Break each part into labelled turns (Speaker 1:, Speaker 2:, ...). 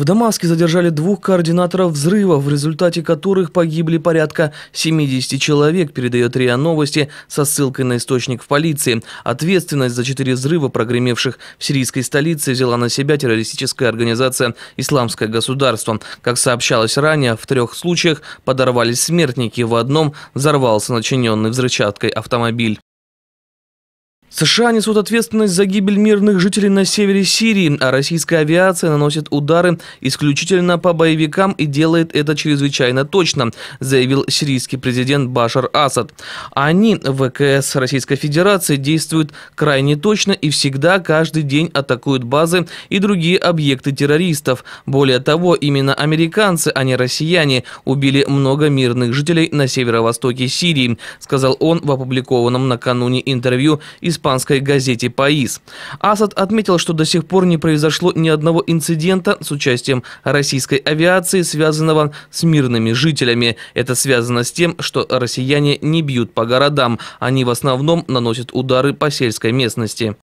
Speaker 1: В Дамаске задержали двух координаторов взрыва, в результате которых погибли порядка 70 человек, передает РИА Новости со ссылкой на источник в полиции. Ответственность за четыре взрыва, прогремевших в сирийской столице, взяла на себя террористическая организация «Исламское государство». Как сообщалось ранее, в трех случаях подорвались смертники, в одном взорвался начиненный взрывчаткой автомобиль. США несут ответственность за гибель мирных жителей на севере Сирии, а российская авиация наносит удары исключительно по боевикам и делает это чрезвычайно точно, заявил сирийский президент Башар Асад. Они, ВКС Российской Федерации, действуют крайне точно и всегда каждый день атакуют базы и другие объекты террористов. Более того, именно американцы, а не россияне, убили много мирных жителей на северо-востоке Сирии, сказал он в опубликованном накануне интервью из испанской газете «Паис». Асад отметил, что до сих пор не произошло ни одного инцидента с участием российской авиации, связанного с мирными жителями. Это связано с тем, что россияне не бьют по городам, они в основном наносят удары по сельской местности.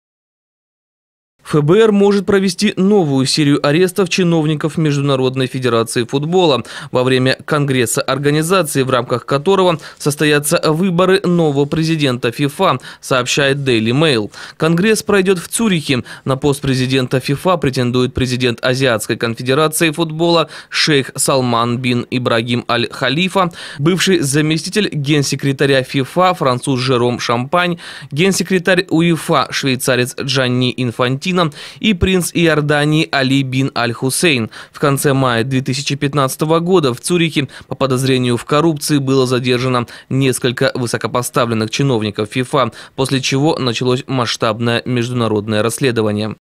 Speaker 1: ФБР может провести новую серию арестов чиновников Международной Федерации Футбола во время Конгресса организации, в рамках которого состоятся выборы нового президента ФИФА, сообщает Daily Mail. Конгресс пройдет в Цюрихе. На пост президента ФИФА претендует президент Азиатской конфедерации футбола шейх Салман бин Ибрагим Аль-Халифа, бывший заместитель генсекретаря ФИФА француз Жером Шампань, генсекретарь УЕФА швейцарец Джанни Инфантин, Бахрейна и принц Иордании Али бин Аль-Хусейн. В конце мая 2015 года в Цюрихе по подозрению в коррупции было задержано несколько высокопоставленных чиновников ФИФА, после чего началось масштабное международное расследование.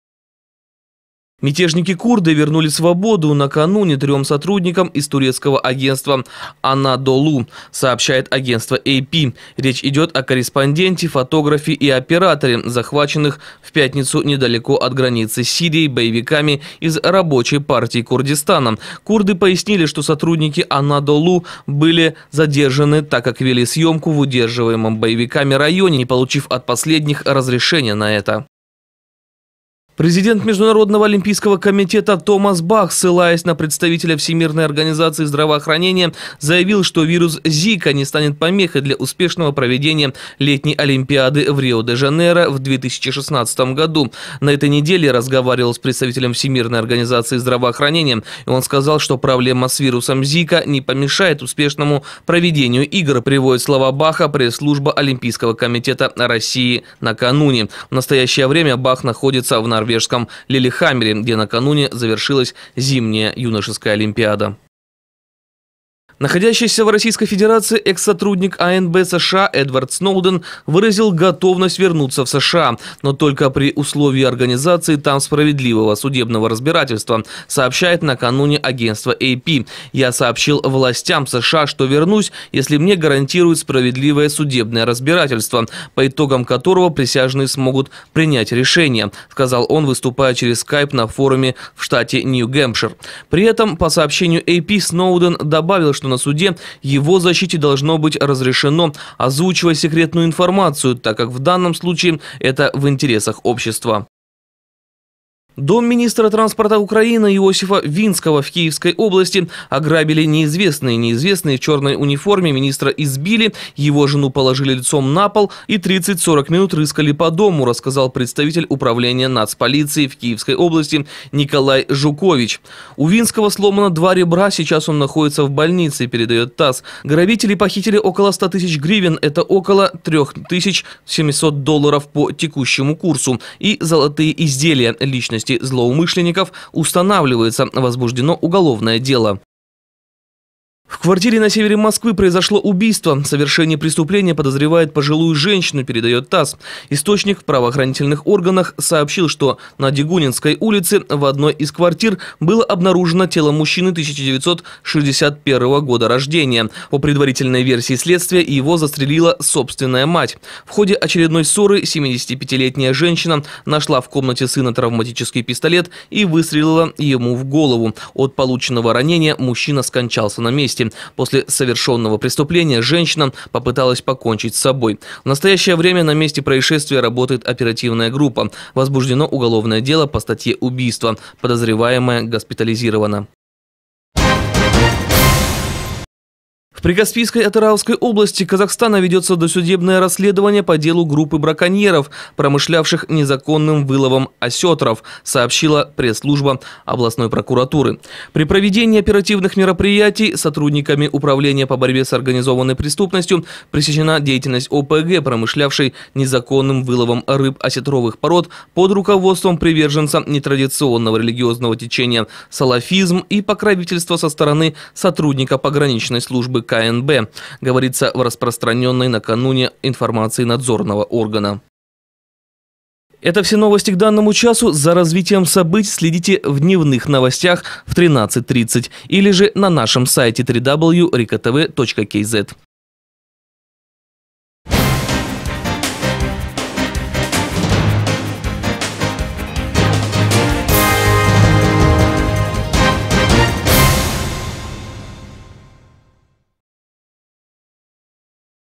Speaker 1: Мятежники-курды вернули свободу накануне трем сотрудникам из турецкого агентства «Анадолу», сообщает агентство AP. Речь идет о корреспонденте, фотографе и операторе, захваченных в пятницу недалеко от границы Сирии боевиками из рабочей партии Курдистана. Курды пояснили, что сотрудники «Анадолу» были задержаны, так как вели съемку в удерживаемом боевиками районе, не получив от последних разрешения на это. Президент Международного олимпийского комитета Томас Бах, ссылаясь на представителя Всемирной организации здравоохранения, заявил, что вирус Зика не станет помехой для успешного проведения летней Олимпиады в Рио-де-Жанейро в 2016 году. На этой неделе разговаривал с представителем Всемирной организации здравоохранения, и он сказал, что проблема с вирусом Зика не помешает успешному проведению игр, приводит слова Баха пресс-служба Олимпийского комитета России накануне. В настоящее время Бах находится в Норвегии норвежском Лилихаммере, где накануне завершилась зимняя юношеская олимпиада. Находящийся в Российской Федерации экс-сотрудник АНБ США Эдвард Сноуден выразил готовность вернуться в США, но только при условии организации там справедливого судебного разбирательства, сообщает накануне агентство AP. «Я сообщил властям США, что вернусь, если мне гарантируют справедливое судебное разбирательство, по итогам которого присяжные смогут принять решение», сказал он, выступая через скайп на форуме в штате Нью-Гэмпшир. При этом, по сообщению AP, Сноуден добавил, что что на суде его защите должно быть разрешено озвучивать секретную информацию, так как в данном случае это в интересах общества. Дом министра транспорта Украины Иосифа Винского в Киевской области ограбили неизвестные. Неизвестные в черной униформе министра избили, его жену положили лицом на пол и 30-40 минут рыскали по дому, рассказал представитель управления нацполиции в Киевской области Николай Жукович. У Винского сломано два ребра, сейчас он находится в больнице, передает ТАСС. Грабители похитили около 100 тысяч гривен, это около 3700 долларов по текущему курсу и золотые изделия личности деятельности злоумышленников устанавливается, возбуждено уголовное дело. В квартире на севере Москвы произошло убийство. Совершение преступления подозревает пожилую женщину, передает ТАСС. Источник в правоохранительных органах сообщил, что на Дегунинской улице в одной из квартир было обнаружено тело мужчины 1961 года рождения. По предварительной версии следствия его застрелила собственная мать. В ходе очередной ссоры 75-летняя женщина нашла в комнате сына травматический пистолет и выстрелила ему в голову. От полученного ранения мужчина скончался на месте месте. После совершенного преступления женщина попыталась покончить с собой. В настоящее время на месте происшествия работает оперативная группа. Возбуждено уголовное дело по статье убийства. Подозреваемая госпитализирована. В Прикаспийской Атарауской области Казахстана ведется досудебное расследование по делу группы браконьеров, промышлявших незаконным выловом осетров, сообщила пресс-служба областной прокуратуры. При проведении оперативных мероприятий сотрудниками Управления по борьбе с организованной преступностью пресечена деятельность ОПГ, промышлявшей незаконным выловом рыб осетровых пород под руководством приверженца нетрадиционного религиозного течения салафизм и покровительство со стороны сотрудника пограничной службы КНБ, говорится в распространенной накануне информации надзорного органа. Это все новости к данному часу. За развитием событий следите в дневных новостях в 13.30 или же на нашем сайте www.rikotv.kz.